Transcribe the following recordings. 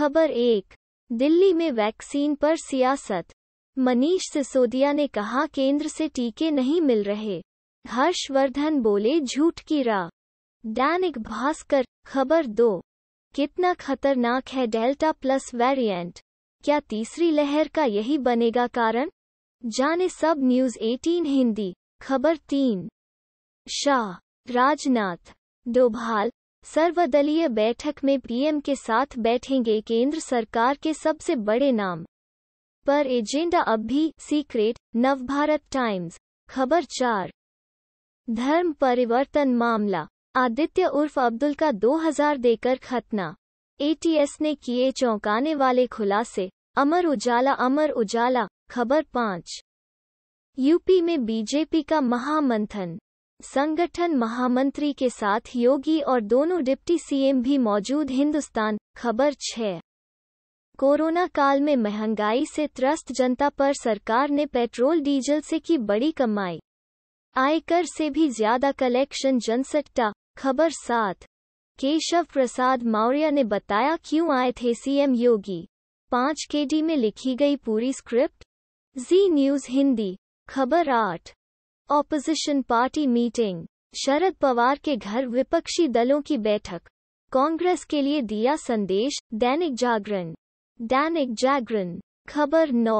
खबर एक दिल्ली में वैक्सीन पर सियासत मनीष सिसोदिया ने कहा केंद्र से टीके नहीं मिल रहे हर्षवर्धन बोले झूठ की राह दैनिक भास्कर खबर दो कितना खतरनाक है डेल्टा प्लस वेरिएंट क्या तीसरी लहर का यही बनेगा कारण जाने सब न्यूज 18 हिंदी खबर तीन शाह राजनाथ डोभाल सर्वदलीय बैठक में पीएम के साथ बैठेंगे केंद्र सरकार के सबसे बड़े नाम पर एजेंडा अब भी सीक्रेट नवभारत टाइम्स खबर चार धर्म परिवर्तन मामला आदित्य उर्फ अब्दुल का 2000 देकर खतना एटीएस ने किए चौंकाने वाले खुलासे अमर उजाला अमर उजाला खबर पाँच यूपी में बीजेपी का महामंथन संगठन महामंत्री के साथ योगी और दोनों डिप्टी सीएम भी मौजूद हिंदुस्तान खबर छः कोरोना काल में महंगाई से त्रस्त जनता पर सरकार ने पेट्रोल डीजल से की बड़ी कमाई आयकर से भी ज्यादा कलेक्शन जनसट्टा खबर सात केशव प्रसाद मौर्य ने बताया क्यों आए थे सीएम योगी पांच केडी में लिखी गई पूरी स्क्रिप्ट जी न्यूज हिंदी खबर आठ opposition party meeting Sharad Pawar के घर विपक्षी दलों की बैठक कांग्रेस के लिए दिया संदेश दैनिक जागरण दैनिक जागरण खबर नौ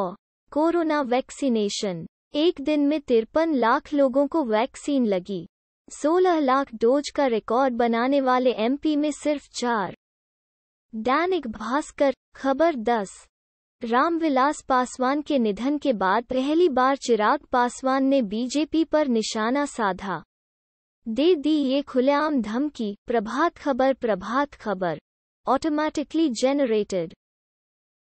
कोरोना वैक्सीनेशन एक दिन में तिरपन लाख लोगों को वैक्सीन लगी 16 लाख डोज का रिकॉर्ड बनाने वाले एमपी में सिर्फ चार दैनिक भास्कर खबर दस रामविलास पासवान के निधन के बाद पहली बार चिराग पासवान ने बीजेपी पर निशाना साधा दे दी ये खुलेआम धमकी प्रभात खबर प्रभात खबर ऑटोमैटिकली जेनरेटेड